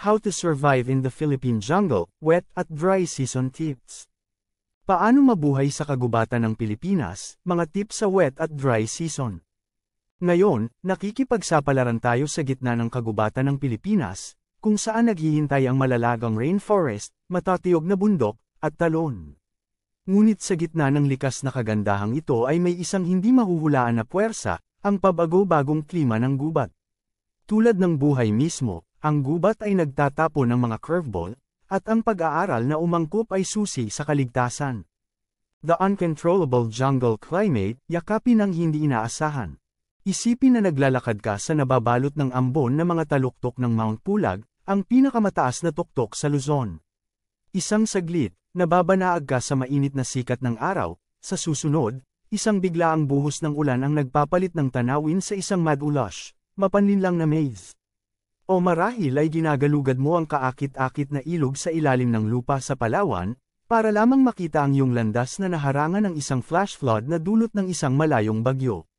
How to Survive in the Philippine Jungle, Wet at Dry Season Tips. Paano mabuhay sa kagubatan ng Pilipinas, mga tips sa wet at dry season. Ngayon, nakikipagsapalaran tayo sa gitna ng kagubatan ng Pilipinas, kung saan naghihintay ang malalagang rainforest, matatiyog na bundok, at talon. Ngunit sa gitna ng likas na kagandahang ito ay may isang hindi mahuhulaan na puwersa, ang pabago-bagong klima ng gubat. Tulad ng buhay mismo, ang gubat ay nagtatapo ng mga curveball, at ang pag-aaral na umangkop ay susi sa kaligtasan. The uncontrollable jungle climate, yakapin ang hindi inaasahan. Isipin na naglalakad ka sa nababalot ng ambon na mga taluktok ng Mount Pulag, ang pinakamataas na tuktok sa Luzon. Isang saglit, nababanaag ka sa mainit na sikat ng araw, sa susunod, isang biglaang buhos ng ulan ang nagpapalit ng tanawin sa isang madulash, mapanlinlang na maze. O marahil ay ginagalugad mo ang kaakit-akit na ilog sa ilalim ng lupa sa Palawan, para lamang makita ang iyong landas na naharangan ng isang flash flood na dulot ng isang malayong bagyo.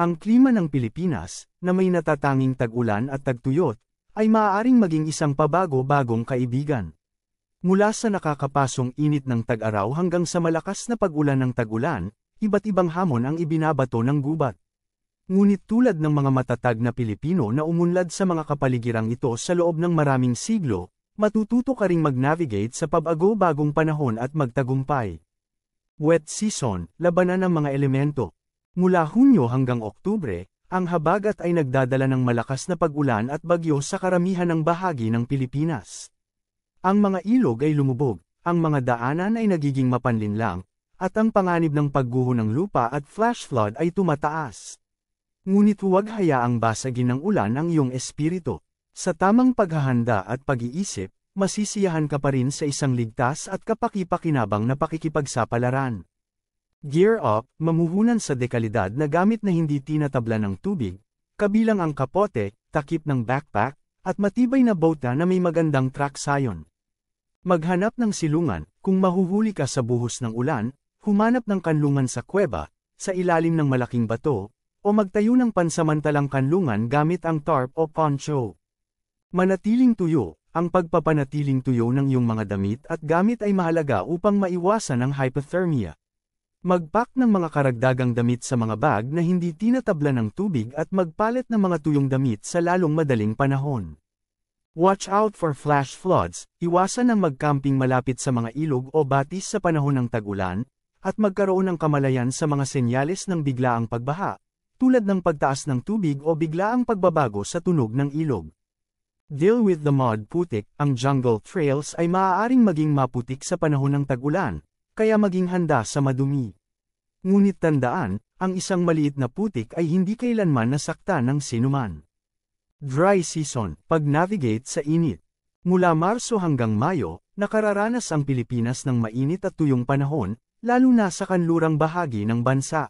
Ang klima ng Pilipinas, na may natatanging tag-ulan at tagtuyot, ay maaaring maging isang pabago-bagong kaibigan. Mula sa nakakapasong init ng tag-araw hanggang sa malakas na pag-ulan ng tag-ulan, iba't ibang hamon ang ibinabato ng gubat. Ngunit tulad ng mga matatag na Pilipino na umunlad sa mga kapaligirang ito sa loob ng maraming siglo, matututo ka ring mag-navigate sa pabago bagong panahon at magtagumpay. Wet season, labanan ng mga elemento. Mula Hunyo hanggang Oktubre, ang habagat ay nagdadala ng malakas na pag-ulan at bagyo sa karamihan ng bahagi ng Pilipinas. Ang mga ilog ay lumubog, ang mga daanan ay nagiging mapanlinlang, at ang panganib ng pagguho ng lupa at flash flood ay tumataas. Ngunit huwag hayaang basagin ng ulan ang iyong espiritu. Sa tamang paghahanda at pag-iisip, masisiyahan ka pa rin sa isang ligtas at kapakipakinabang na pakikipagsapalaran. Gear up, mamuhunan sa dekalidad na gamit na hindi tinatabla ng tubig, kabilang ang kapote, takip ng backpack, at matibay na bota na may magandang track sayon. Maghanap ng silungan, kung mahuhuli ka sa buhos ng ulan, humanap ng kanlungan sa kuweba, sa ilalim ng malaking bato, o magtayo ng pansamantalang kanlungan gamit ang tarp o poncho. Manatiling tuyo, ang pagpapanatiling tuyo ng iyong mga damit at gamit ay mahalaga upang maiwasan ang hypothermia. Magpak ng mga karagdagang damit sa mga bag na hindi tinatabla ng tubig at magpalit ng mga tuyong damit sa lalong madaling panahon. Watch out for flash floods, iwasan ang magcamping malapit sa mga ilog o batis sa panahon ng tagulan, at magkaroon ng kamalayan sa mga senyales ng biglaang pagbaha, tulad ng pagtaas ng tubig o biglaang pagbabago sa tunog ng ilog. Deal with the mud putik, ang jungle trails ay maaaring maging maputik sa panahon ng tag-ulan, kaya maging handa sa madumi. Ngunit tandaan, ang isang maliit na putik ay hindi kailanman nasakta ng sinuman. Dry season, pag-navigate sa init. Mula Marso hanggang Mayo, nakararanas ang Pilipinas ng mainit at tuyong panahon, lalo na sa kanlurang bahagi ng bansa.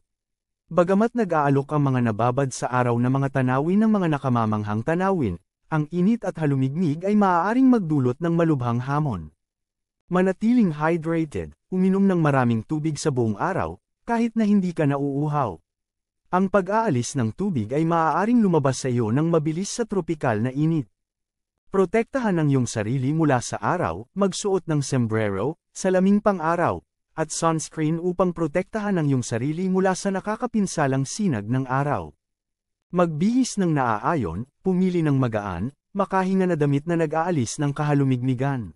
Bagamat nag-aalok ang mga nababad sa araw na mga tanawin ng mga nakamamanghang tanawin, ang init at halumigmig ay maaaring magdulot ng malubhang hamon. Manatiling hydrated, uminom ng maraming tubig sa buong araw, kahit na hindi ka nauuhaw. Ang pag-aalis ng tubig ay maaaring lumabas sa iyo ng mabilis sa tropikal na init. Protektahan ang iyong sarili mula sa araw, magsuot ng sombrero, salaming pang-araw, at sunscreen upang protektahan ang iyong sarili mula sa nakakapinsalang sinag ng araw. Magbihis ng naaayon, pumili ng magaan, makahinga na damit na nag-aalis ng kahalumigmigan.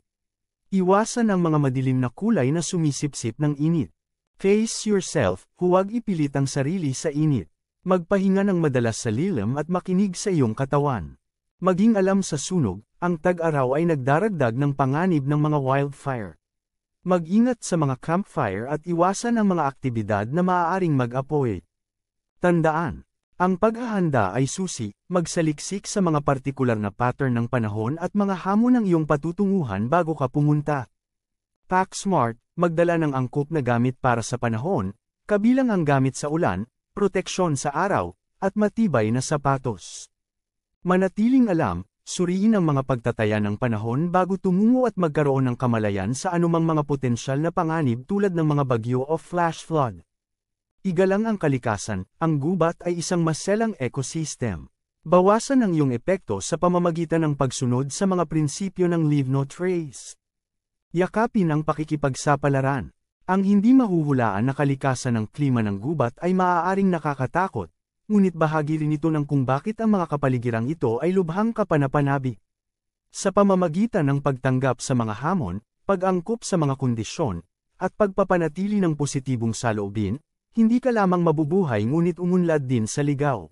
Iwasan ang mga madilim na kulay na sumisipsip ng init. Face yourself, huwag ipilit ang sarili sa init. Magpahinga ng madalas sa lilim at makinig sa iyong katawan. Maging alam sa sunog, ang tag-araw ay nagdaragdag ng panganib ng mga wildfire. Mag-ingat sa mga campfire at iwasan ang mga aktibidad na maaaring mag-apoy. Tandaan, ang paghahanda ay susi, magsaliksik sa mga partikular na pattern ng panahon at mga hamon ng iyong patutunguhan bago ka pumunta. Pack smart, magdala ng angkop na gamit para sa panahon, kabilang ang gamit sa ulan, proteksyon sa araw, at matibay na sapatos. Manatiling alam, Suriin ang mga pagtataya ng panahon bago tumungo at magkaroon ng kamalayan sa anumang mga potensyal na panganib tulad ng mga bagyo o flash flood. Igalang ang kalikasan, ang gubat ay isang maselang ecosystem. Bawasan ang iyong epekto sa pamamagitan ng pagsunod sa mga prinsipyo ng Leave No Trace. Yakapin ang pakikipagsapalaran. Ang hindi mahuhulaan na kalikasan ng klima ng gubat ay maaaring nakakatakot, ngunit bahagi rin ito ng kung bakit ang mga kapaligirang ito ay lubhang kapanapanabi. Sa pamamagitan ng pagtanggap sa mga hamon, pag-angkop sa mga kondisyon, at pagpapanatili ng positibong saloobin, hindi ka lamang mabubuhay ngunit umunlad din sa ligaw.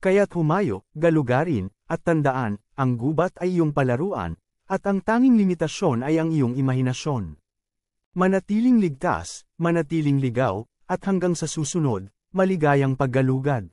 Kaya't humayo, galugarin, at tandaan, ang gubat ay iyong palaruan, at ang tanging limitasyon ay ang iyong imahinasyon. Manatiling ligtas, manatiling ligaw, at hanggang sa susunod, Maligayang paggalugad!